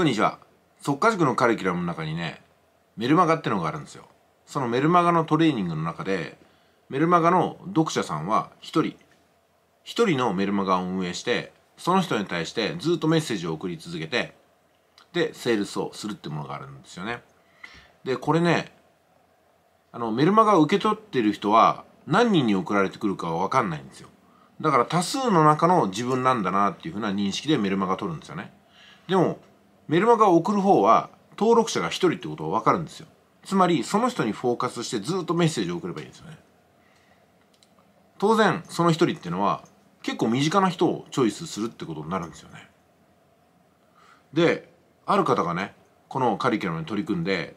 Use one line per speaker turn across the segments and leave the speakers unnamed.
こんにちは速化塾のカリキュラムの中にねメルマガってのがあるんですよそのメルマガのトレーニングの中でメルマガの読者さんは1人1人のメルマガを運営してその人に対してずっとメッセージを送り続けてでセールスをするってものがあるんですよねでこれねあのメルマガを受け取ってる人は何人に送られてくるかは分かんないんですよだから多数の中の自分なんだなっていうふうな認識でメルマガ取るんですよねでもメルマガを送る方は登録者が1人ってことは分かるんですよつまりその人にフォーカスしてずっとメッセージを送ればいいんですよね当然その1人っていうのは結構身近な人をチョイスするってことになるんですよねである方がねこのカリキュラムに取り組んで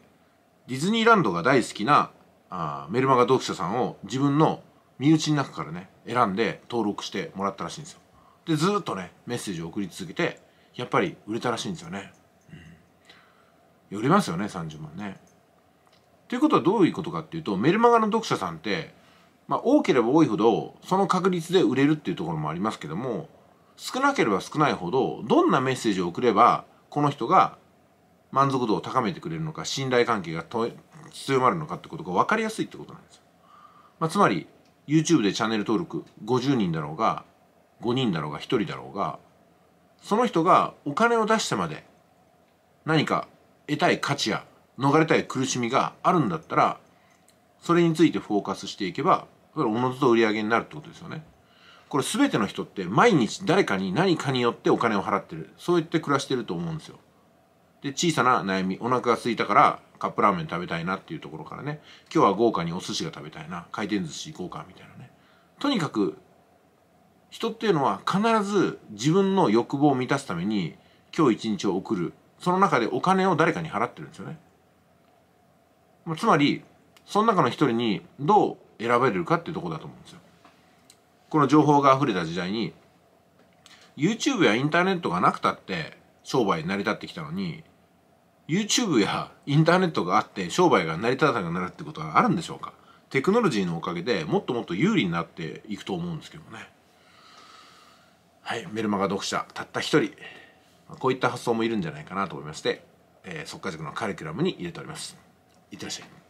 ディズニーランドが大好きなあメルマガ読者さんを自分の身内の中からね選んで登録してもらったらしいんですよでずっとねメッセージを送り続けてやっぱり売れたらしいんですよねよりますよね30万ね。ということはどういうことかっていうとメルマガの読者さんって、まあ、多ければ多いほどその確率で売れるっていうところもありますけども少なければ少ないほどどんなメッセージを送ればこの人が満足度を高めてくれるのか信頼関係が強まるのかってことが分かりやすいってことなんですよ。まあ、つまり YouTube でチャンネル登録50人だろうが5人だろうが1人だろうがその人がお金を出してまで何か得たい価値や逃れたい苦しみがあるんだったらそれについてフォーカスしていけばそれおのずと売り上げになるってことですよね。これ全ての人って毎日誰かに何かによってお金を払ってるそうやって暮らしてると思うんですよ。で小さな悩みお腹がすいたからカップラーメン食べたいなっていうところからね今日は豪華にお寿司が食べたいな回転寿司行こうかみたいなねとにかく人っていうのは必ず自分の欲望を満たすために今日一日を送るその中でお金を誰かに払ってるんですよね。つまりその中の一人にどう選ばれるかっていうとこだと思うんですよ。この情報が溢れた時代に YouTube やインターネットがなくたって商売成り立ってきたのに YouTube やインターネットがあって商売が成り立たなくなるってことはあるんでしょうかテクノロジーのおかげでもっともっと有利になっていくと思うんですけどね。はい、メルマガ読者たった一人こういった発想もいるんじゃないかなと思いまして、えー、速化塾のカリキュラムに入れておりますいってらっしゃい